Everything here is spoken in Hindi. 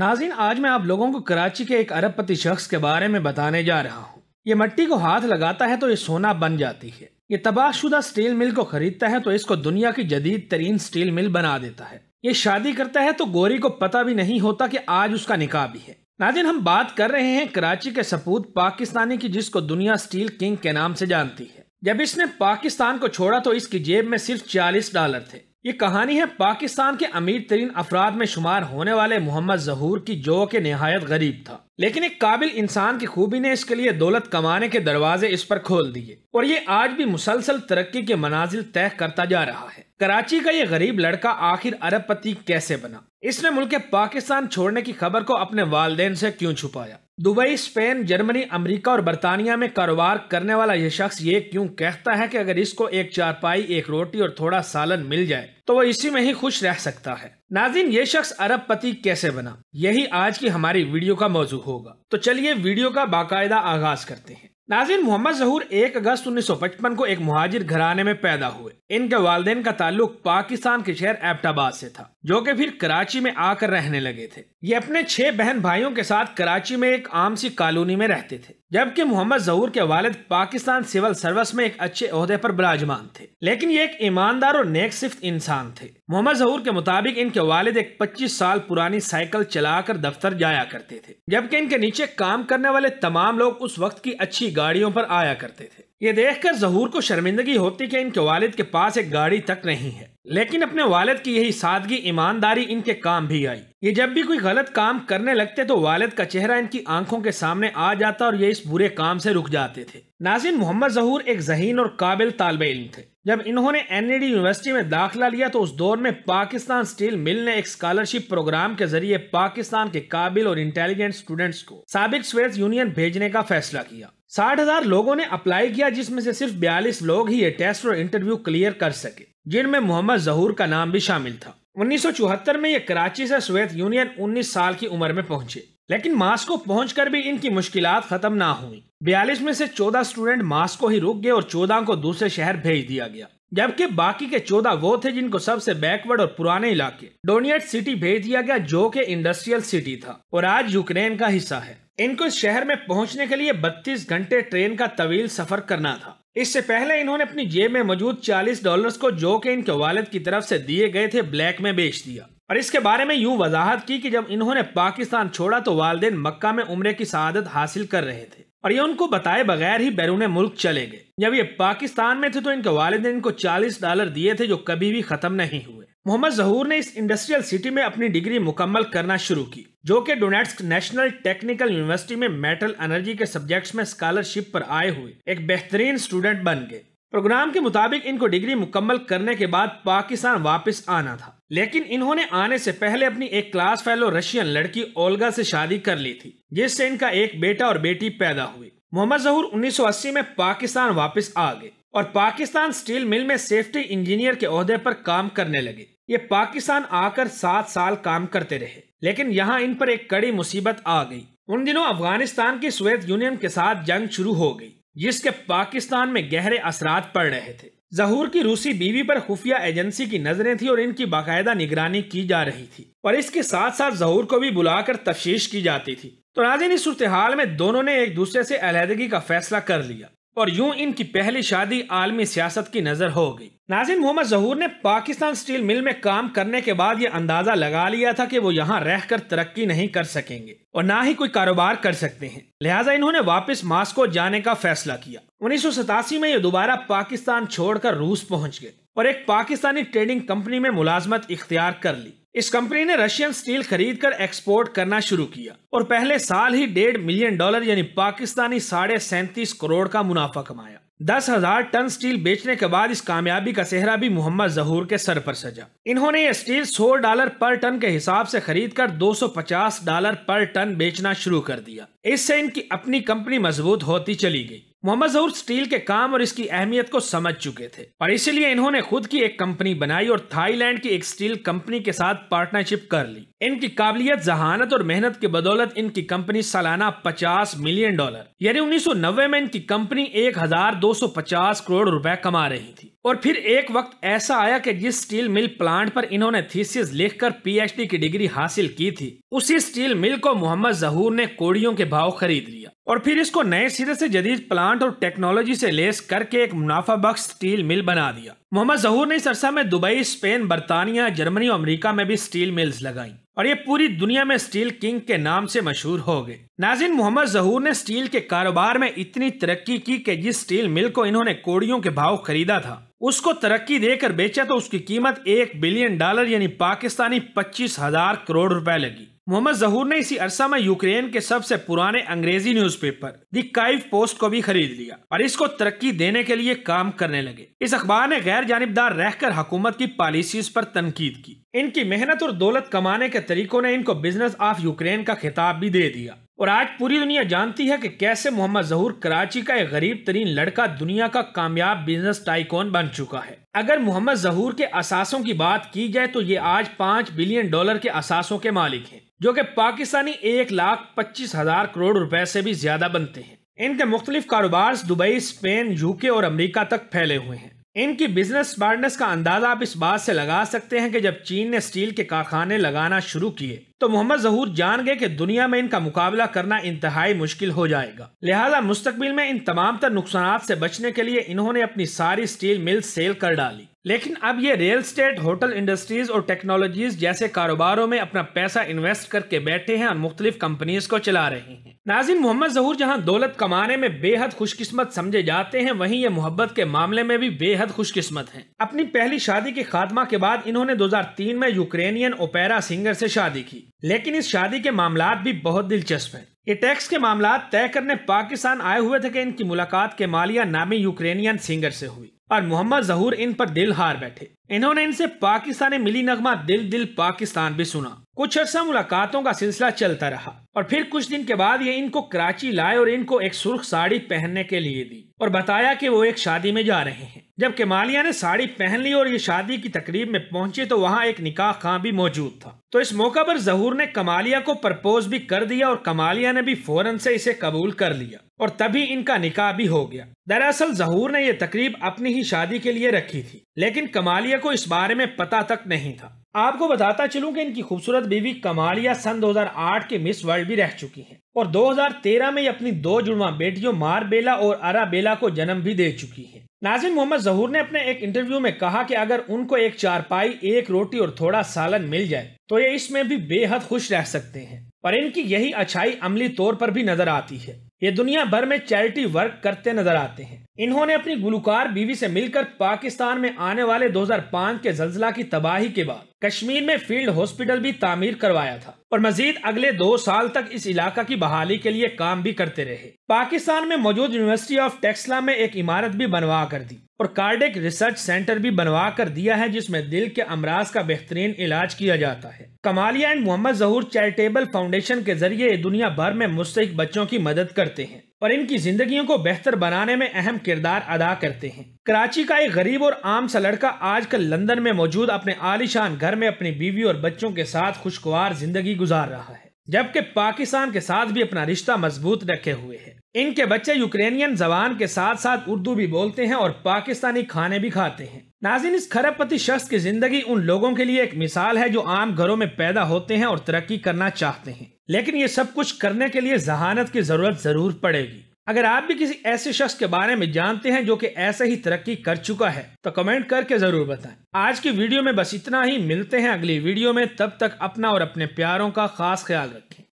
नाजिन आज मैं आप लोगों को कराची के एक अरबपति शख्स के बारे में बताने जा रहा हूँ ये मट्टी को हाथ लगाता है तो ये सोना बन जाती है ये तबाहशुदा स्टील मिल को खरीदता है तो इसको दुनिया की जदीद तरीन स्टील मिल बना देता है ये शादी करता है तो गोरी को पता भी नहीं होता कि आज उसका निकाह भी है नाजिन हम बात कर रहे हैं कराची के सपूत पाकिस्तानी की जिसको दुनिया स्टील किंग के नाम से जानती है जब इसने पाकिस्तान को छोड़ा तो इसकी जेब में सिर्फ चालीस डॉलर थे ये कहानी है पाकिस्तान के अमीर तरीन अफराद में शुमार होने वाले मोहम्मद जहूर की जो के नहायत गरीब था लेकिन एक काबिल इंसान की खूबी ने इसके लिए दौलत कमाने के दरवाजे इस पर खोल दिए और ये आज भी मुसलसल तरक्की के मनाजिल तय करता जा रहा है कराची का ये गरीब लड़का आखिर अरब पति कैसे बना इसने मुल्क पाकिस्तान छोड़ने की खबर को अपने वालदेन से क्यों छुपाया दुबई स्पेन जर्मनी अमेरिका और बरतानिया में कारोबार करने वाला यह शख्स ये क्यों कहता है कि अगर इसको एक चारपाई एक रोटी और थोड़ा सालन मिल जाए तो वो इसी में ही खुश रह सकता है नाजिन ये शख्स अरब पति कैसे बना यही आज की हमारी वीडियो का मौजू होगा तो चलिए वीडियो का बाकायदा आगाज करते हैं नाजिन मोहम्मद जहूर 1 अगस्त 1955 को एक मुहाजिर घराने में पैदा हुए इनके वालदेन का ताल्लुक पाकिस्तान के शहर एबटाबाद से था जो कि फिर कराची में आकर रहने लगे थे ये अपने छह बहन भाइयों के साथ कराची में एक आम सी कॉलोनी में रहते थे जबकि मोहम्मद जहूर के वालिद पाकिस्तान सिविल सर्विस में एक अच्छे अहदे पर बराजमान थे लेकिन ये एक ईमानदार और नेक सिफ्त इंसान थे मोहम्मद जहूर के मुताबिक इनके वालिद एक 25 साल पुरानी साइकिल चलाकर दफ्तर जाया करते थे जबकि इनके नीचे काम करने वाले तमाम लोग उस वक्त की अच्छी गाड़ियों पर आया करते थे ये देखकर जहूर को शर्मिंदगी होती कि इनके वालिद के पास एक गाड़ी तक नहीं है लेकिन अपने वालिद की यही सादगी ईमानदारी इनके काम भी आई ये जब भी कोई गलत काम करने लगते तो वालिद का चेहरा इनकी आंखों के सामने आ जाता और ये इस बुरे काम से रुक जाते थे नाजिन मोहम्मद जहूर एक जहीन और काबिल तालब इलम थे जब इन्होंने एन यूनिवर्सिटी में दाखिला लिया तो उस दौर में पाकिस्तान स्टील मिल ने एक स्कॉलरशिप प्रोग्राम के जरिए पाकिस्तान के काबिल और इंटेलिजेंट स्टूडेंट्स को सबक स्वेज यूनियन भेजने का फैसला किया साठ हजार लोगों ने अप्लाई किया जिसमें से सिर्फ बयालीस लोग ही ये टेस्ट और इंटरव्यू क्लियर कर सके जिनमें मोहम्मद जहूर का नाम भी शामिल था 1974 में ये कराची से सोवियत यूनियन 19 साल की उम्र में पहुंचे लेकिन मास्को पहुंचकर भी इनकी मुश्किल खत्म ना हुई बयालीस में से 14 स्टूडेंट मास्को ही रुक गए और 14 को दूसरे शहर भेज दिया गया जबकि बाकी के 14 वो थे जिनको सबसे बैकवर्ड और पुराने इलाके डोनियट सिटी भेज दिया गया जो के इंडस्ट्रियल सिटी था और आज यूक्रेन का हिस्सा है इनको शहर में पहुंचने के लिए 32 घंटे ट्रेन का तवील सफर करना था इससे पहले इन्होंने अपनी जेब में मौजूद 40 डॉलर्स को जो कि इनके वालिद की तरफ से दिए गए थे ब्लैक में बेच दिया और इसके बारे में यूं वजाहत की कि जब इन्होंने पाकिस्तान छोड़ा तो वालदेन मक्का में उम्र की शहादत हासिल कर रहे थे और ये उनको बताए बगैर ही बैरून मुल्क चले गए जब ये पाकिस्तान में थे तो इनके वालदेन इनको चालीस डॉलर दिए थे जो कभी भी खत्म नहीं हुए मोहम्मद जहूर ने इस इंडस्ट्रियल सिटी में अपनी डिग्री मुकम्मल करना शुरू की जो कि डोनेट्स्क नेशनल टेक्निकल यूनिवर्सिटी में मेटल एनर्जी के सब्जेक्ट्स में स्कॉलरशिप पर आए हुए एक बेहतरीन स्टूडेंट बन गए प्रोग्राम के मुताबिक इनको डिग्री मुकम्मल करने के बाद पाकिस्तान वापस आना था लेकिन इन्होंने आने से पहले अपनी एक क्लास फेलो रशियन लड़की ओल्गा से शादी कर ली थी जिससे इनका एक बेटा और बेटी पैदा हुई मोहम्मद जहूर 1980 में पाकिस्तान वापस आ गए और पाकिस्तान स्टील मिल में सेफ्टी इंजीनियर के अहदे पर काम करने लगे ये पाकिस्तान आकर सात साल काम करते रहे लेकिन यहाँ इन पर एक कड़ी मुसीबत आ गई उन दिनों अफगानिस्तान की सोवियत यूनियन के साथ जंग शुरू हो गई जिसके पाकिस्तान में गहरे असरात पड़ रहे थे जहूर की रूसी बीवी पर खुफिया एजेंसी की नजरें थी और इनकी बाकायदा निगरानी की जा रही थी और इसके साथ साथ जहूर को भी बुलाकर तफ्श की जाती थी तो नाजिन इस सूरत हाल में दोनों ने एक दूसरे से अलहदगी का फैसला कर लिया और यूं इनकी पहली शादी आलमी सियासत की नजर हो गई नाजिन मोहम्मद जहूर ने पाकिस्तान स्टील मिल में काम करने के बाद ये अंदाजा लगा लिया था कि वो यहाँ रहकर तरक्की नहीं कर सकेंगे और ना ही कोई कारोबार कर सकते हैं लिहाजा इन्होंने वापस मास्को जाने का फैसला किया उन्नीस में ये दोबारा पाकिस्तान छोड़कर रूस पहुँच गए और एक पाकिस्तानी ट्रेडिंग कंपनी में मुलाजमत इख्तियार कर ली इस कंपनी ने रशियन स्टील खरीदकर एक्सपोर्ट करना शुरू किया और पहले साल ही डेढ़ मिलियन डॉलर यानी पाकिस्तानी साढ़े सैंतीस करोड़ का मुनाफा कमाया दस हजार टन स्टील बेचने के बाद इस कामयाबी का सेहरा भी मोहम्मद जहूर के सर पर सजा इन्होंने ये स्टील 100 डॉलर पर टन के हिसाब से खरीदकर 250 डॉलर पर टन बेचना शुरू कर दिया इससे इनकी अपनी कंपनी मजबूत होती चली गई मोहम्मद जहूर स्टील के काम और इसकी अहमियत को समझ चुके थे और इसीलिए इन्होंने खुद की एक कंपनी बनाई और थाईलैंड की एक स्टील कंपनी के साथ पार्टनरशिप कर ली इनकी काबिलियत जहानत और मेहनत की बदौलत इनकी कंपनी सालाना 50 मिलियन डॉलर यानी 1990 में इनकी कंपनी 1250 करोड़ रुपए कमा रही थी और फिर एक वक्त ऐसा आया कि जिस स्टील मिल प्लांट पर इन्होंने थीसिस लिखकर पीएचडी की डिग्री हासिल की थी उसी स्टील मिल को मोहम्मद जहूर ने कोड़ियों के भाव खरीद लिया और फिर इसको नए सिरे से जदीद प्लांट और टेक्नोलॉजी से लेस करके एक मुनाफा बख्श स्टील मिल बना दिया मोहम्मद जहूर ने इस अरसा में दुबई स्पेन बरतानिया जर्मनी और अमरीका में भी स्टील मिल्स लगाई और ये पूरी दुनिया में स्टील किंग के नाम से मशहूर हो गए नाजिन मोहम्मद जहूर ने स्टील के कारोबार में इतनी तरक्की की कि जिस स्टील मिल को इन्होंने कोड़ियों के भाव खरीदा था उसको तरक्की देकर बेचा तो उसकी कीमत एक बिलियन डॉलर यानी पाकिस्तानी पच्चीस हजार करोड़ रुपए लगी मोहम्मद जहूर ने इसी अरसा में यूक्रेन के सबसे पुराने अंग्रेजी न्यूज़पेपर दी काइव पोस्ट को भी खरीद लिया और इसको तरक्की देने के लिए काम करने लगे इस अखबार ने गैर जानबदार रहकर हुकूमत की पॉलिसीज पर तनकीद की इनकी मेहनत और दौलत कमाने के तरीकों ने इनको बिजनेस ऑफ यूक्रेन का खिताब भी दे दिया और आज पूरी दुनिया जानती है कि कैसे मोहम्मद जहूर कराची का एक गरीब तरीन लड़का दुनिया का कामयाब बिजनेस टाइकोन बन चुका है अगर मोहम्मद जहूर के असासों की बात की जाए तो ये आज पाँच बिलियन डॉलर के असासों के मालिक हैं जो कि पाकिस्तानी एक लाख पच्चीस हजार करोड़ रुपए से भी ज्यादा बनते हैं इनके मुख्तलिफ कारोबार दुबई स्पेन यूके और अमरीका तक फैले हुए हैं इनकी बिजनेस स्मार्टनेस का अंदाजा आप इस बात से लगा सकते हैं कि जब चीन ने स्टील के कारखाने लगाना शुरू किए तो मोहम्मद जहूर जान गए कि दुनिया में इनका मुकाबला करना इंतहाई मुश्किल हो जाएगा लिहाजा मुस्तबिल में इन तमाम तर नुकसान से बचने के लिए इन्होंने अपनी सारी स्टील मिल सेल कर डाली लेकिन अब ये रियल स्टेट होटल इंडस्ट्रीज और टेक्नोलॉजीज जैसे कारोबारों में अपना पैसा इन्वेस्ट करके बैठे हैं और मुख्तलिफ कंपनीज को चला रहे हैं नाजिन मोहम्मद जहूर जहां दौलत कमाने में बेहद खुशकिस्मत समझे जाते हैं वहीं ये मोहब्बत के मामले में भी बेहद खुशकिस्मत हैं अपनी पहली शादी के खात्मा के बाद इन्होंने 2003 में यूक्रेनियन ओपेरा सिंगर से शादी की लेकिन इस शादी के मामला भी बहुत दिलचस्प हैं ये टैक्स के मामला तय करने पाकिस्तान आए हुए थे कि इनकी मुलाकात के मालिया नामी यूक्रेनियन सिंगर से हुई और मोहम्मद जहूर इन पर दिल हार बैठे इन्होंने इनसे पाकिस्तानी मिली नगमा दिल दिल पाकिस्तान भी सुना कुछ अरसा मुलाकातों का सिलसिला चलता रहा और फिर कुछ दिन के बाद ये इनको कराची लाए और इनको एक सुर्ख साड़ी पहनने के लिए दी और बताया कि वो एक शादी में जा रहे हैं जब केमालिया ने साड़ी पहन ली और ये शादी की तकरीब में पहुंचे तो वहाँ एक निकाह खां भी मौजूद था तो इस मौका पर जहूर ने कमालिया को प्रपोज भी कर दिया और कमालिया ने भी फौरन से इसे कबूल कर लिया और तभी इनका निकाह भी हो गया दरअसल जहूर ने यह तकरीब अपनी ही शादी के लिए रखी थी लेकिन कमालिया को इस बारे में पता तक नहीं था आपको बताता चलूं कि इनकी खूबसूरत बीवी कमालिया सन 2008 की मिस वर्ल्ड भी रह चुकी हैं और 2013 में ये अपनी दो जुड़वा बेटियों मारबेला और अराबेला को जन्म भी दे चुकी हैं। नाजिम मोहम्मद जहूर ने अपने एक इंटरव्यू में कहा कि अगर उनको एक चारपाई एक रोटी और थोड़ा सालन मिल जाए तो ये इसमें भी बेहद खुश रह सकते हैं पर इनकी यही अच्छाई अमली तौर पर भी नजर आती है ये दुनिया भर में चैरिटी वर्क करते नजर आते हैं इन्होंने अपनी गुलकार बीवी से मिलकर पाकिस्तान में आने वाले 2005 के जलजिला की तबाही के बाद कश्मीर में फील्ड हॉस्पिटल भी तामीर करवाया था और मजीद अगले दो साल तक इस इलाका की बहाली के लिए काम भी करते रहे पाकिस्तान में मौजूद यूनिवर्सिटी ऑफ टेक्सला में एक इमारत भी बनवा कर दी और कार्डिक रिसर्च सेंटर भी बनवा कर दिया है जिसमें दिल के अमराज का बेहतरीन इलाज किया जाता है Kamalia and Mohammad Zahoor charitable foundation के जरिए दुनिया भर में मुस्तक बच्चों की मदद करते हैं और इनकी जिंदगियों को बेहतर बनाने में अहम किरदार अदा करते हैं कराची का एक गरीब और आम सा लड़का आजकल लंदन में मौजूद अपने आलिशान घर में अपनी बीवी और बच्चों के साथ खुशगवार जिंदगी गुजार रहा है जबकि पाकिस्तान के साथ भी अपना रिश्ता मजबूत रखे हुए है इनके बच्चे यूक्रेनियन जबान के साथ साथ उर्दू भी बोलते हैं और पाकिस्तानी खाने भी खाते हैं नाजिन इस खरबपति शख्स की जिंदगी उन लोगों के लिए एक मिसाल है जो आम घरों में पैदा होते हैं और तरक्की करना चाहते हैं लेकिन ये सब कुछ करने के लिए जहानत की ज़रूरत ज़रूर पड़ेगी अगर आप भी किसी ऐसे शख्स के बारे में जानते हैं जो कि ऐसे ही तरक्की कर चुका है तो कमेंट करके ज़रूर बताएं। आज की वीडियो में बस इतना ही मिलते हैं अगली वीडियो में तब तक अपना और अपने प्यारों का खास ख्याल रखें